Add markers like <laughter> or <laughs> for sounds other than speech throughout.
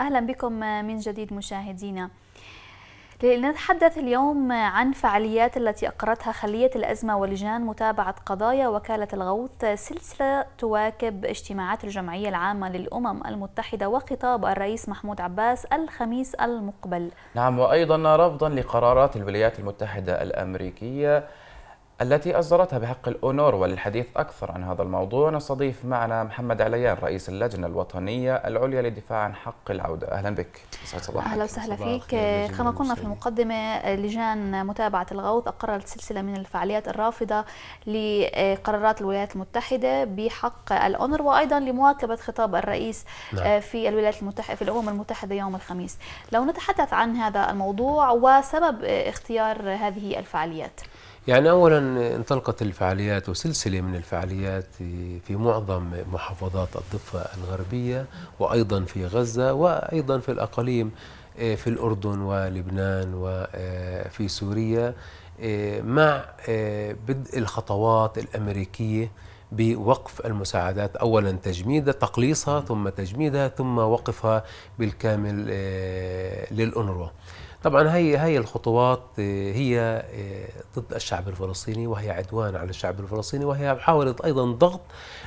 أهلا بكم من جديد مشاهدينا لنتحدث اليوم عن فعاليات التي أقرتها خلية الأزمة ولجان متابعة قضايا وكالة الغوث سلسلة تواكب اجتماعات الجمعية العامة للأمم المتحدة وخطاب الرئيس محمود عباس الخميس المقبل نعم وأيضا رفضا لقرارات الولايات المتحدة الأمريكية التي أصدرتها بحق الأونور وللحديث أكثر عن هذا الموضوع نستضيف معنا محمد عليان رئيس اللجنة الوطنية العليا للدفاع عن حق العودة أهلا بك أهلا وسهلا فيك كما قلنا في المقدمة لجان متابعة الغوث أقررت سلسلة من الفعاليات الرافضة لقرارات الولايات المتحدة بحق الأونر وأيضا لمواكبة خطاب الرئيس نعم. آه، في الولايات المتحدة في الأمم المتحدة يوم الخميس لو نتحدث عن هذا الموضوع وسبب آه، اختيار هذه الفعاليات يعني أولا انطلقت الفعاليات وسلسلة من الفعاليات في معظم محافظات الضفة الغربية وأيضا في غزة وأيضا في الأقاليم إيه، في الأردن ولبنان وفي إيه، سوريا إيه، مع بدء الخطوات الأمريكية بوقف المساعدات اولا تجميدها تقليصها ثم تجميدها ثم وقفها بالكامل للانروا طبعا آه، هي هي آه، الخطوات هي ضد الشعب الفلسطيني وهي عدوان على الشعب الفلسطيني وهي محاولة أيضا ضغط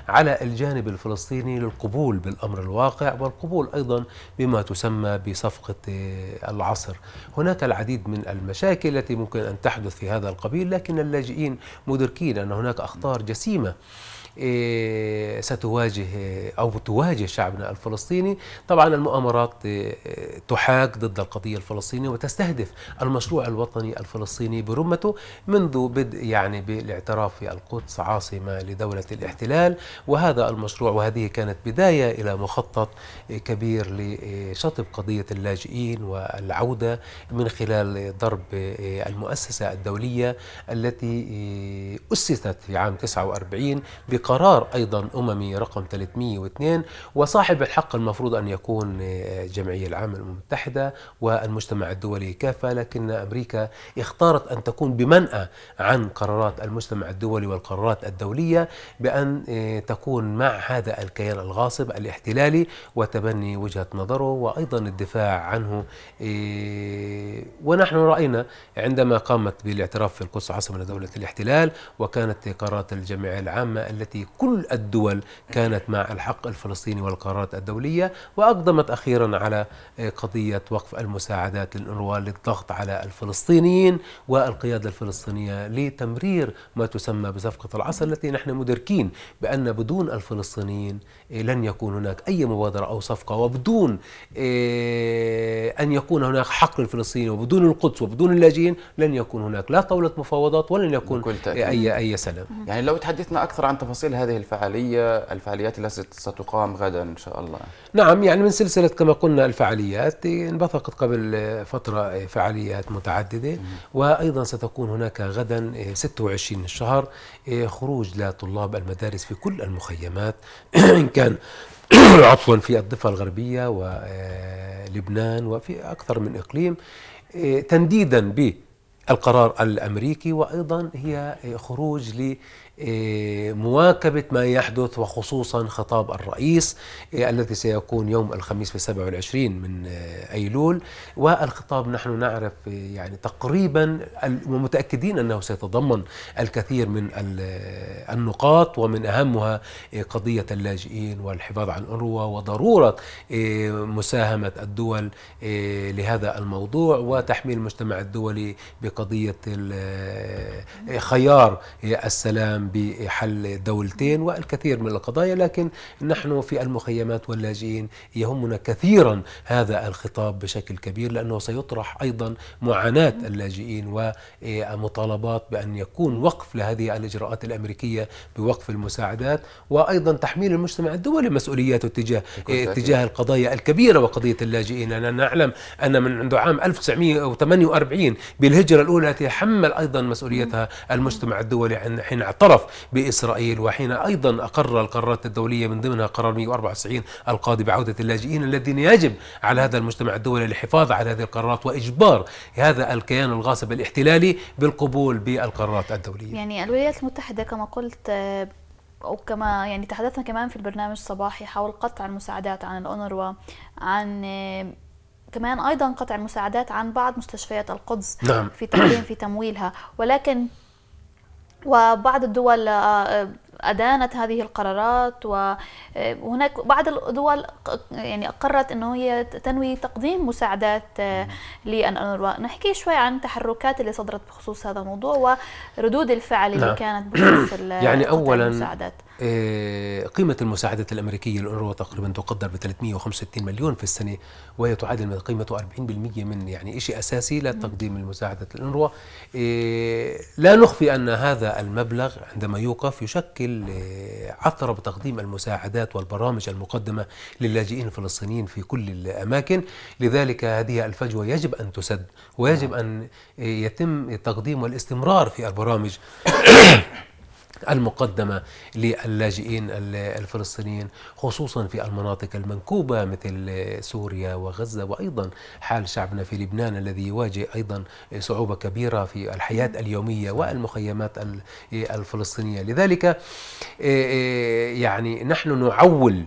على الجانب الفلسطيني للقبول بالأمر الواقع والقبول أيضا بما تسمى بصفقة آه، العصر هناك العديد من المشاكل التي ممكن أن تحدث في هذا القبيل لكن اللاجئين مدركين أن هناك أخطار جسيمة إيه، ستواجه أو تواجه شعبنا الفلسطيني طبعا المؤامرات إيه، تحاك ضد القضية الفلسطينية وتستهدف المشروع الوطني الفلسطيني برمته منذ بدء يعني بالاعتراف في القدس عاصمة لدولة الاحتلال وهذا المشروع وهذه كانت بداية إلى مخطط كبير لشطب قضية اللاجئين والعودة من خلال ضرب إيه، المؤسسة الدولية التي أسست في عام 49 بقرار أيضا أممي رقم 302 وصاحب الحق المفروض أن يكون الجمعية آه، العامة المتحدة والمجتمع الدولي كافة لكن أمريكا اختارت أن تكون بمنأى عن قرارات المجتمع الدولي والقرارات الدولية بأن آه، تكون مع هذا الكيان الغاصب الاحتلالي وتبني وجهة نظره وأيضا الدفاع عنه آه، ونحن رأينا عندما قامت بالاعتراف في القدس عاصمة دولة الاحتلال وكانت قرارات الجمعية العامة التي التي كل الدول كانت مع الحق الفلسطيني والقرارات الدولية وأقدمت أخيرا على آه، قضية وقف المساعدات للأنروا للضغط على الفلسطينيين والقيادة الفلسطينية لتمرير ما تسمى بصفقة العصر التي نحن مدركين بأن بدون الفلسطينيين آه، لن يكون هناك أي مبادرة أو صفقة وبدون آه، أن يكون هناك حق للفلسطينيين وبدون القدس وبدون اللاجئين لن يكون هناك لا طاولة مفاوضات ولن يكون أي أي سلام يعني لو تحدثنا أكثر عن تفاصيل تفاصيل هذه الفعالية الفعاليات التي ستقام غدا إن شاء الله نعم يعني من سلسلة كما قلنا الفعاليات انبثقت قبل فترة فعاليات متعددة وأيضا ستكون هناك غدا 26 إيه، الشهر إيه، خروج لطلاب المدارس في كل المخيمات <clears throat> إن كان <clears throat> عفوا في الضفة الغربية ولبنان آه، وفي أكثر من إقليم إيه، تنديدا ب القرار الامريكي وايضا هي خروج آه، مواكبة ما يحدث وخصوصا خطاب الرئيس آه، الذي سيكون يوم الخميس في 27 من آه، أيلول والخطاب نحن نعرف يعني تقريبا ومتأكدين أنه سيتضمن الكثير من النقاط ومن أهمها قضية اللاجئين والحفاظ على الأروة وضرورة مساهمة الدول لهذا الموضوع وتحميل المجتمع الدولي بقضية خيار السلام القيام بحل دولتين والكثير من القضايا لكن نحن في المخيمات واللاجئين يهمنا كثيرا هذا الخطاب بشكل كبير لأنه سيطرح أيضا معاناة اللاجئين ومطالبات بأن يكون وقف لهذه الإجراءات الأمريكية بوقف المساعدات وأيضا تحميل المجتمع الدولي مسؤولياته تجاه تجاه القضايا الكبيرة وقضية اللاجئين أنا نعلم أن من منذ عام 1948 بالهجرة الأولى التي تحمل أيضا مسؤوليتها المجتمع الدولي حين اعترف الطرف بإسرائيل وحين أيضا أقر القرارات الدولية من ضمنها قرار 194 القاضي بعودة اللاجئين الذين يجب على هذا المجتمع الدولي الحفاظ على هذه القرارات وإجبار هذا الكيان الغاصب الاحتلالي بالقبول بالقرارات الدولية يعني الولايات المتحدة كما قلت أو كما يعني تحدثنا كمان في البرنامج الصباحي حول قطع المساعدات عن الأونروا عن كمان ايضا قطع المساعدات عن بعض مستشفيات القدس نعم. في تقديم في تمويلها ولكن وبعض الدول آه، آه، أدانت هذه القرارات وهناك آه، بعض الدول يعني أقرت أنه هي تنوي تقديم مساعدات للأنروا نحكي شوي عن التحركات اللي صدرت بخصوص هذا الموضوع وردود الفعل اللي لا. نعم. كانت بخصوص يعني أولا المساعدات آه، قيمة المساعدة الأمريكية للأنروا تقريبا تقدر ب 365 مليون في السنة وهي تعادل قيمته 40% من يعني شيء أساسي لتقديم المساعدة الأونروا آه، لا نخفي أن هذا المبلغ عندما يوقف يشكل آه، عثرة بتقديم المساعدات والبرامج المقدمة للاجئين الفلسطينيين في كل الأماكن لذلك هذه الفجوة يجب أن تسد ويجب نعم. أن يتم التقديم والاستمرار في البرامج المقدمة للاجئين الفلسطينيين خصوصا في المناطق المنكوبة مثل سوريا وغزة وأيضا حال شعبنا في لبنان الذي يواجه أيضا صعوبة كبيرة في الحياة اليومية والمخيمات الفلسطينية لذلك إيه، إيه، يعني نحن نعول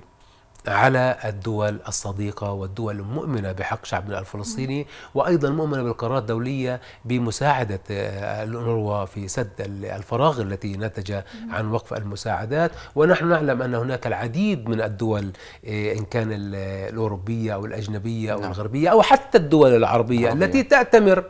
على الدول الصديقة والدول المؤمنة بحق شعبنا الفلسطيني وأيضا مؤمنة بالقرارات الدولية بمساعدة آه، الأونروا في سد الفراغ التي نتج عن وقف المساعدات ونحن نعلم أن هناك العديد من الدول آه، إن كان الأوروبية أو الأجنبية أو نعم. الغربية أو حتى الدول العربية التي تأتمر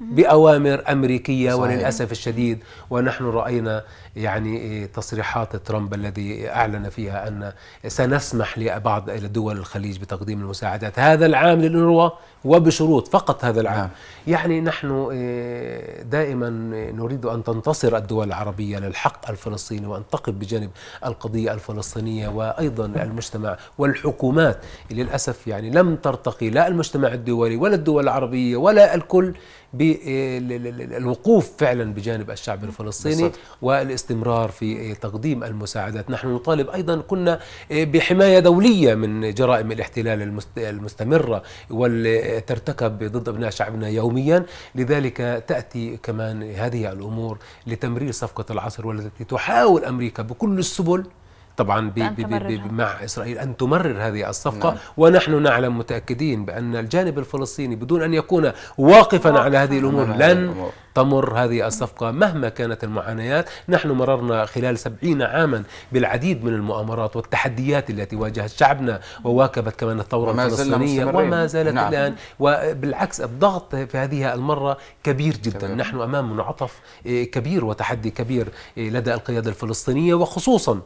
بأوامر أمريكية صحيح. وللأسف الشديد ونحن رأينا يعني تصريحات ترامب الذي أعلن فيها أن سنسمح لبعض دول الخليج بتقديم المساعدات هذا العام للأنروا وبشروط فقط هذا العام نعم. يعني نحن آه، دائما آه، نريد أن تنتصر الدول العربية للحق الفلسطيني وأن تقف بجانب القضية الفلسطينية وأيضا نعم. المجتمع والحكومات للأسف يعني لم ترتقي لا المجتمع الدولي ولا الدول العربية ولا الكل بالوقوف آه، فعلا بجانب الشعب الفلسطيني والاستقرار الاستمرار في تقديم المساعدات نحن نطالب أيضا كنا آه، بحماية دولية من جرائم الاحتلال المستمرة والترتكب ضد أبناء شعبنا يوميا لذلك تأتي كمان هذه الأمور لتمرير صفقة العصر والتي تحاول أمريكا بكل السبل طبعا بي بي بي بي مع إسرائيل أن تمرر هذه الصفقة نعم. ونحن نعلم متأكدين بأن الجانب الفلسطيني بدون أن يكون واقفا نعم. على هذه الأمور نعم. لن تمر هذه الصفقة مهما كانت المعانيات نحن مررنا خلال سبعين عاما بالعديد من المؤامرات والتحديات التي واجهت شعبنا وواكبت كمان الثورة وما الفلسطينية وما زالت نعم. الآن وبالعكس الضغط في هذه المرة كبير جدا كبير. نحن أمام منعطف إيه، كبير وتحدي كبير إيه، لدى القيادة الفلسطينية وخصوصا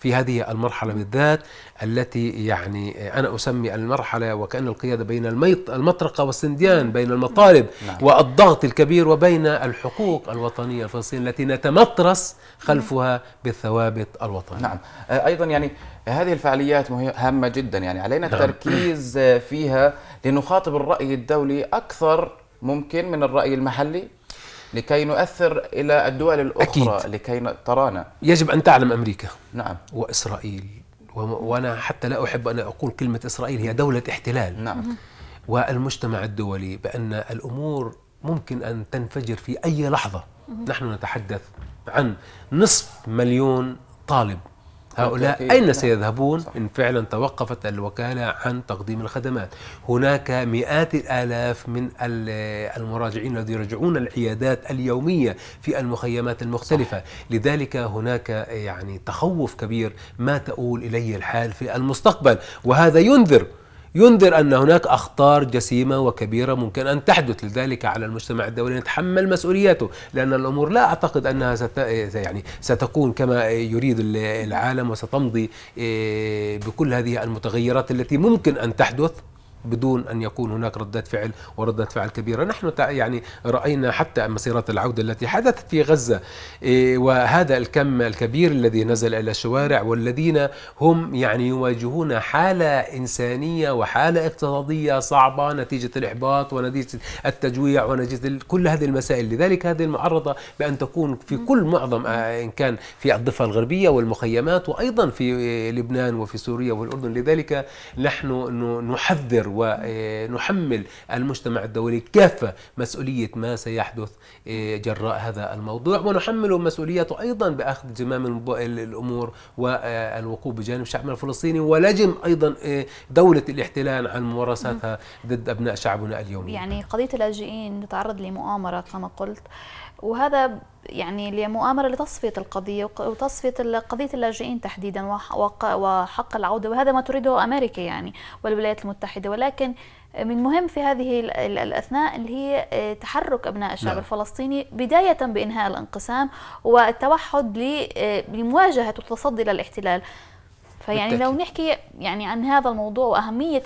في هذه المرحلة بالذات التي يعني أنا أسمي المرحلة وكأن القيادة بين المطرقة والسنديان بين المطالب نعم. نعم. والضغط الكبير وبين الحقوق الوطنية الفلسطينية التي نتمطرس خلفها بالثوابت الوطنية نعم آه، أيضا يعني هذه الفعاليات هامة جدا يعني علينا التركيز نعم. آه، فيها لنخاطب الرأي الدولي أكثر ممكن من الرأي المحلي لكي نؤثر الى الدول الاخرى أكيد. لكي ترانا يجب ان تعلم امريكا نعم واسرائيل وانا حتى لا احب ان اقول كلمه اسرائيل هي دوله احتلال نعم والمجتمع الدولي بان الامور ممكن ان تنفجر في اي لحظه نحن نتحدث عن نصف مليون طالب هؤلاء أين نعم. سيذهبون إن فعلا توقفت الوكالة عن تقديم الخدمات هناك مئات الآلاف من المراجعين الذين يرجعون العيادات اليومية في المخيمات المختلفة لذلك هناك يعني تخوف كبير ما تؤول إليه الحال في المستقبل وهذا ينذر ينذر أن هناك أخطار جسيمة وكبيرة ممكن أن تحدث لذلك على المجتمع الدولي أن يتحمل لأن الأمور لا أعتقد أنها ست إيه، يعني ستكون كما يريد العالم وستمضي إيه، بكل هذه المتغيرات التي ممكن أن تحدث بدون ان يكون هناك ردات فعل وردات فعل كبيره، نحن يعني راينا حتى مسيرات العوده التي حدثت في غزه إيه، وهذا الكم الكبير الذي نزل الى الشوارع والذين هم يعني يواجهون حاله انسانيه وحاله اقتصاديه صعبه نتيجه الاحباط ونتيجه التجويع ونتيجه كل هذه المسائل، لذلك هذه المعرضه بان تكون في كل معظم آه، ان كان في الضفه الغربيه والمخيمات وايضا في لبنان وفي سوريا والاردن، لذلك نحن نحذر ونحمل المجتمع الدولي كافة مسؤولية ما سيحدث إيه، جراء هذا الموضوع ونحمله مسؤوليته أيضا بأخذ زمام الأمور والوقوف بجانب الشعب الفلسطيني ولجم أيضا إيه، دولة الاحتلال عن ممارساتها ضد أبناء شعبنا اليوم يعني قضية اللاجئين تتعرض لمؤامرة كما قلت وهذا يعني لمؤامرة لتصفية القضية وتصفية قضية اللاجئين تحديدا وحق العودة وهذا ما تريده أمريكا يعني والولايات المتحدة ولكن من مهم في هذه الأثناء اللي هي آه، تحرك أبناء الشعب نعم. الفلسطيني بداية بإنهاء الانقسام والتوحد آه، لمواجهة وتصدي للاحتلال فيعني بالتأكيد. لو نحكي يعني عن هذا الموضوع واهميه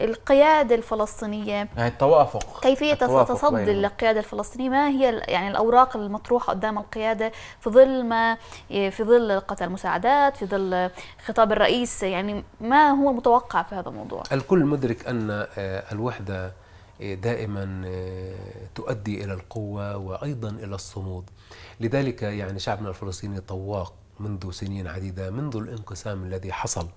القياده الفلسطينيه يعني التوافق كيفيه تتصدي للقيادة الفلسطينيه ما هي يعني الاوراق المطروحه قدام القياده في ظل ما إيه، في ظل قطع المساعدات في ظل خطاب الرئيس يعني ما هو المتوقع في هذا الموضوع الكل مدرك ان آه، الوحده آه، دائما آه، تؤدي الى القوه وايضا الى الصمود لذلك يعني شعبنا الفلسطيني طواق منذ سنين عديدة منذ الانقسام الذي حصل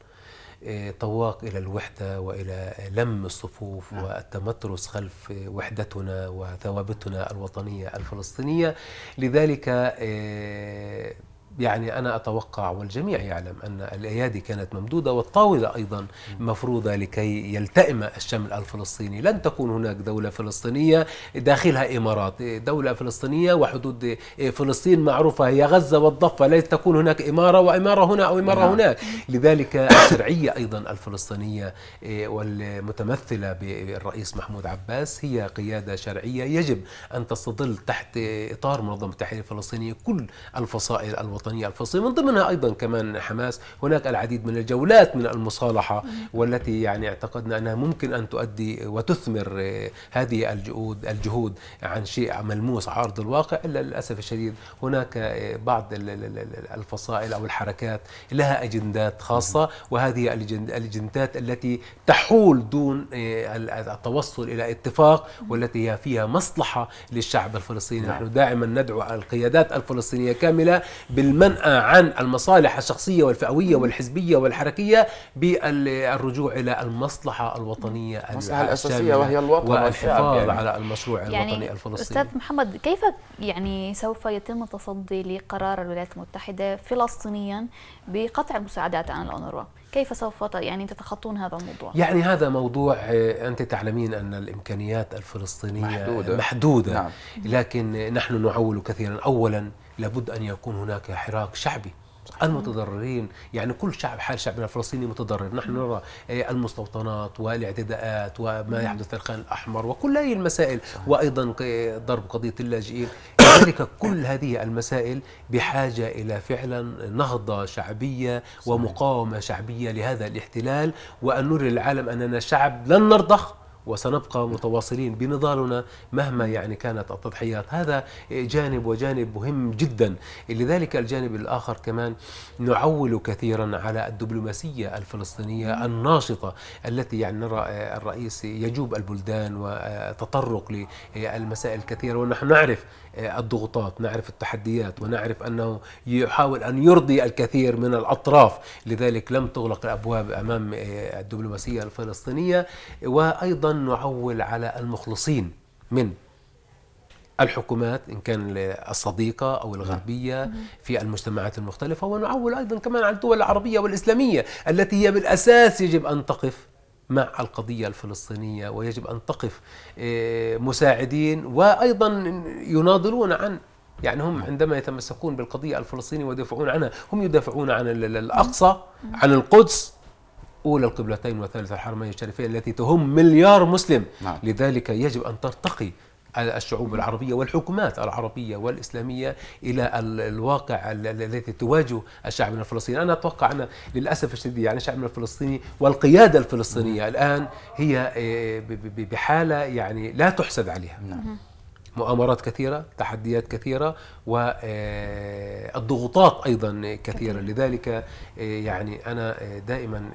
آه، طواق إلى الوحدة وإلى لم الصفوف نعم. والتمترس خلف وحدتنا وثوابتنا الوطنية الفلسطينية لذلك آه، يعني أنا أتوقع والجميع يعلم أن الأيادي كانت ممدودة والطاولة أيضا مفروضة لكي يلتئم الشمل الفلسطيني لن تكون هناك دولة فلسطينية داخلها إمارات دولة فلسطينية وحدود فلسطين معروفة هي غزة والضفة ليس تكون هناك إمارة وإمارة هنا أو إمارة نعم. هناك لذلك الشرعية أيضا الفلسطينية والمتمثلة بالرئيس محمود عباس هي قيادة شرعية يجب أن تستظل تحت إطار منظمة التحرير الفلسطينية كل الفصائل الوطنية الوطنية الفلسطينية من ضمنها أيضا كمان حماس هناك العديد من الجولات من المصالحة والتي يعني اعتقدنا أنها ممكن أن تؤدي وتثمر آه، هذه الجهود الجهود عن شيء ملموس على أرض الواقع إلا للأسف الشديد هناك آه، بعض الفصائل أو الحركات لها أجندات خاصة وهذه الأجندات التي تحول دون آه، التوصل إلى اتفاق والتي هي فيها مصلحة للشعب الفلسطيني نعم. نحن دائما ندعو القيادات الفلسطينية كاملة بال المنأى عن المصالح الشخصية والفئوية والحزبية والحركية بالرجوع إلى المصلحة الوطنية المصلحة الأساسية وهي الوطن يعني. والحفاظ يعني. على المشروع يعني الوطني الفلسطيني أستاذ محمد كيف يعني سوف يتم التصدي لقرار الولايات المتحدة فلسطينيا بقطع المساعدات عن الأونروا كيف سوف يعني تتخطون هذا الموضوع؟ يعني هذا موضوع آه، أنت تعلمين أن الإمكانيات الفلسطينية محدودة, محدودة. نعم. لكن نحن نعول كثيرا أولا لابد أن يكون هناك حراك شعبي المتضررين يعني كل شعب حال شعبنا الفلسطيني متضرر نحن نرى آه، المستوطنات والاعتداءات وما يحدث في الخان الأحمر وكل هذه المسائل وأيضا ضرب قضية اللاجئين لذلك <coughs> كل هذه المسائل بحاجة إلى فعلا نهضة شعبية ومقاومة شعبية لهذا الاحتلال وأن نري العالم أننا شعب لن نرضخ وسنبقى متواصلين بنضالنا مهما يعني كانت التضحيات هذا جانب وجانب مهم جدا لذلك الجانب الآخر كمان نعول كثيرا على الدبلوماسية الفلسطينية الناشطة التي يعني نرى الرئيس يجوب البلدان وتطرق للمسائل الكثيرة ونحن نعرف الضغوطات نعرف التحديات ونعرف أنه يحاول أن يرضي الكثير من الأطراف لذلك لم تغلق الأبواب أمام الدبلوماسية الفلسطينية وأيضا نعول على المخلصين من الحكومات إن كان الصديقة أو الغربية نعم. في المجتمعات المختلفة ونعول أيضا كمان على الدول العربية والإسلامية التي هي بالأساس يجب أن تقف مع القضية الفلسطينية ويجب أن تقف آه، مساعدين وأيضا يناضلون عن يعني هم نعم. عندما يتمسكون بالقضية الفلسطينية ويدافعون عنها هم يدافعون عن نعم. الأقصى عن القدس أولى القبلتين وثالث الحرمين الشريفين التي تهم مليار مسلم نعم. لذلك يجب أن ترتقي الشعوب العربية والحكومات العربية والإسلامية إلى الواقع الذي تواجه الشعب الفلسطيني أنا أتوقع أن للأسف الشديد يعني الشعب الفلسطيني والقيادة الفلسطينية نعم. الآن هي آه، بحالة يعني لا تحسد عليها نعم. مؤامرات كثيرة تحديات كثيرة والضغوطات آه، أيضا كثيرة لذلك آه، يعني أنا آه، دائما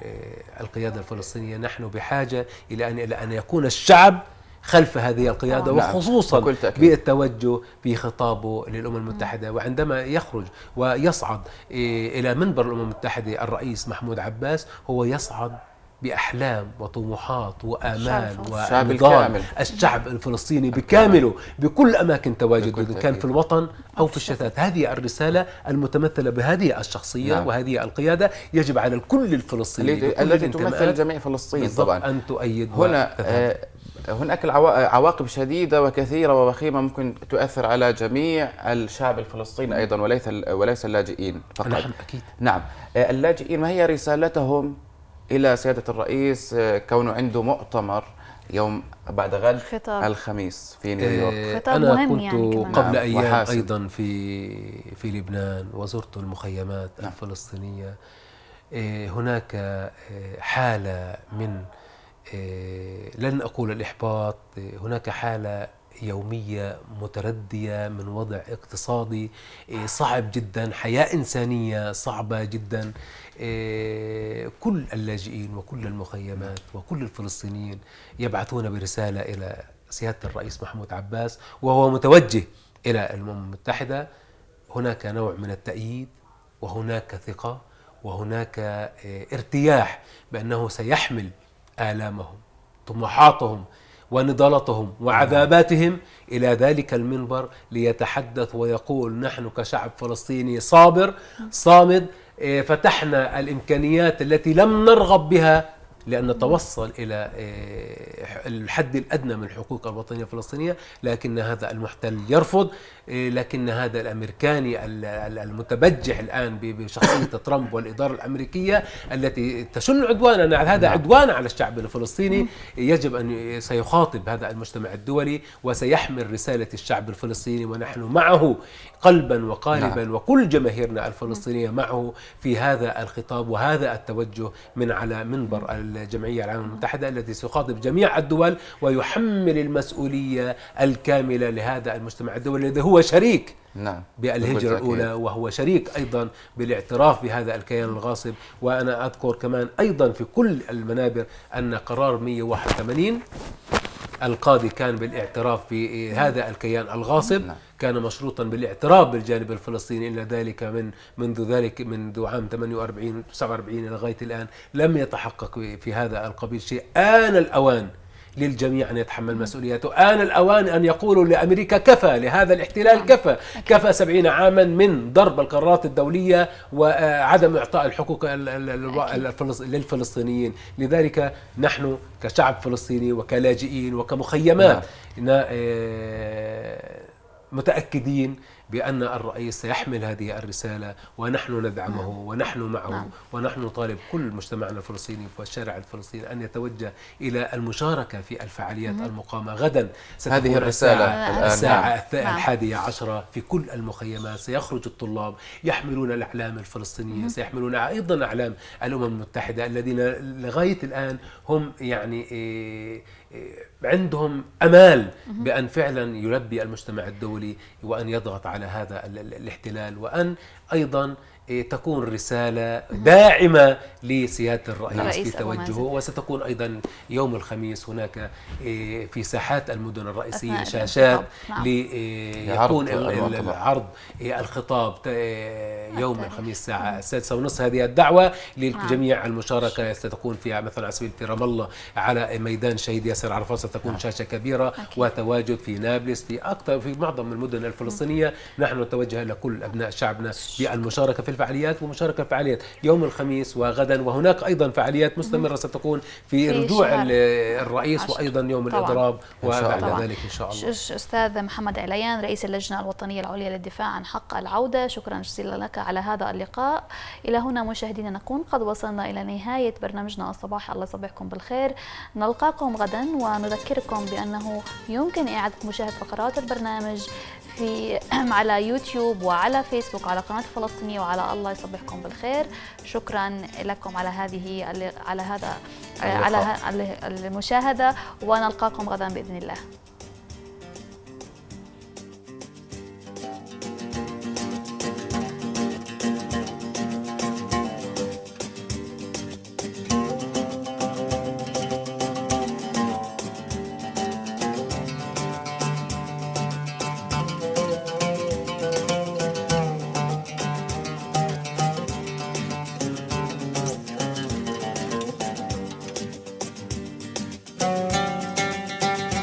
القيادة الفلسطينية نحن بحاجة إلى أن يكون الشعب خلف هذه القيادة آه نعم. وخصوصا بالتوجه في خطابه للأمم المتحدة وعندما يخرج ويصعد إلى منبر الأمم المتحدة الرئيس محمود عباس هو يصعد باحلام وطموحات وامال الشعب الكامل الشعب الفلسطيني بكامله بكل اماكن تواجده اذا كان في الوطن او في الشتات هذه الرساله المتمثله بهذه الشخصيه نعم. وهذه القياده يجب على الكل الفلسطيني التي تمثل جميع فلسطين طبعا ان تؤيد هنا آه، هناك عواقب شديده وكثيره ووخيمه ممكن تؤثر على جميع الشعب الفلسطيني ايضا وليس وليس اللاجئين فقط نعم اكيد نعم آه، اللاجئين ما هي رسالتهم الى سياده الرئيس آه، كونه عنده مؤتمر يوم بعد غد خطاب الخميس في نيويورك آه، خطاب أنا مهم كنت يعني كمان. قبل نعم. أيام وحاسب. أيضا في في لبنان وزرت المخيمات نعم. الفلسطينية آه، هناك حالة من لن أقول الإحباط هناك حالة يومية متردية من وضع اقتصادي إيه، صعب جدا حياة إنسانية صعبة جدا إيه، كل اللاجئين وكل المخيمات وكل الفلسطينيين يبعثون برسالة إلى سيادة الرئيس محمود عباس وهو متوجه إلى الأمم المتحدة هناك نوع من التأييد وهناك ثقة وهناك إيه، ارتياح بأنه سيحمل آلامهم طموحاتهم ونضالتهم وعذاباتهم إلى ذلك المنبر ليتحدث ويقول نحن كشعب فلسطيني صابر صامد إيه، فتحنا الإمكانيات التي لم نرغب بها لأن نتوصل إلى آه، الحد الأدنى من الحقوق الوطنية الفلسطينية لكن هذا المحتل يرفض آه، لكن هذا الأمريكاني المتبجح الآن بشخصية <laughs> ترامب والإدارة الأمريكية التي تشن عدوانا على نعم، هذا نعم. عدوان على الشعب الفلسطيني يجب أن سيخاطب هذا المجتمع الدولي وسيحمل رسالة الشعب الفلسطيني ونحن معه قلبا وقالبا نعم. وكل جماهيرنا الفلسطينية معه في هذا الخطاب وهذا التوجه من على منبر الجمعية العامة المتحدة التي سيخاطب جميع الدول ويحمل المسؤولية الكاملة لهذا المجتمع الدولي الذي هو شريك نعم بالهجرة الأولى وهو شريك أيضا بالاعتراف بهذا الكيان الغاصب وأنا أذكر كمان أيضا في كل المنابر أن قرار 181 القاضي كان بالاعتراف بهذا الكيان الغاصب نعم. كان مشروطا بالاعتراف بالجانب الفلسطيني الا ذلك من منذ ذلك منذ عام 48 الى لغاية الآن لم يتحقق في هذا القبيل شيء آن الأوان للجميع أن يتحمل مسؤولياته آن الأوان أن يقولوا لأمريكا كفى لهذا الاحتلال كفى كفى سبعين عاما من ضرب القرارات الدولية وعدم إعطاء الحقوق للفلسطينيين لذلك نحن كشعب فلسطيني وكلاجئين وكمخيمات نعم. آه، متأكدين بأن الرئيس سيحمل هذه الرسالة ونحن ندعمه نعم. ونحن معه نعم. ونحن نطالب كل مجتمعنا الفلسطيني والشارع الفلسطيني أن يتوجه إلى المشاركة في الفعاليات مم. المقامة غدا هذه الرسالة الساعة, نعم. الساعة نعم. الحادية عشرة في كل المخيمات سيخرج الطلاب يحملون الأعلام الفلسطينية مم. سيحملون أيضا أعلام الأمم المتحدة الذين لغاية الآن هم يعني إيه عندهم امال بان فعلا يلبي المجتمع الدولي وان يضغط على هذا الاحتلال وان ايضا إيه، تكون رسالة داعمة لسيادة الرئيس في توجهه وستكون أيضا يوم الخميس هناك إيه، في ساحات المدن الرئيسية شاشات ليكون العرض الخطاب يوم الخميس الساعة السادسة ونصف هذه الدعوة للجميع نعم. المشاركة ستكون في مثلا على سبيل في رام الله على ميدان شهيد ياسر عرفات ستكون نعم. شاشة كبيرة وتواجد في نابلس في أكثر في معظم المدن الفلسطينية نعم. نحن نتوجه لكل أبناء شعبنا بالمشاركة في الفعاليات ومشاركة الفعاليات فعاليات يوم الخميس وغدا وهناك أيضا فعاليات مستمرة ستكون في رجوع الرئيس عشر. وأيضا يوم طبعا. الإضراب وبعد ذلك إن شاء الله أستاذ محمد عليان رئيس اللجنة الوطنية العليا للدفاع عن حق العودة شكرا جزيلا لك على هذا اللقاء إلى هنا مشاهدينا نكون قد وصلنا إلى نهاية برنامجنا الصباح الله يصبحكم بالخير نلقاكم غدا ونذكركم بأنه يمكن إعادة مشاهدة فقرات البرنامج في <clears throat> على يوتيوب وعلى فيسبوك على قناة الفلسطينية وعلى الله يصبحكم بالخير شكرا لكم على هذه على هذا على المشاهدة ونلقاكم غدا بإذن الله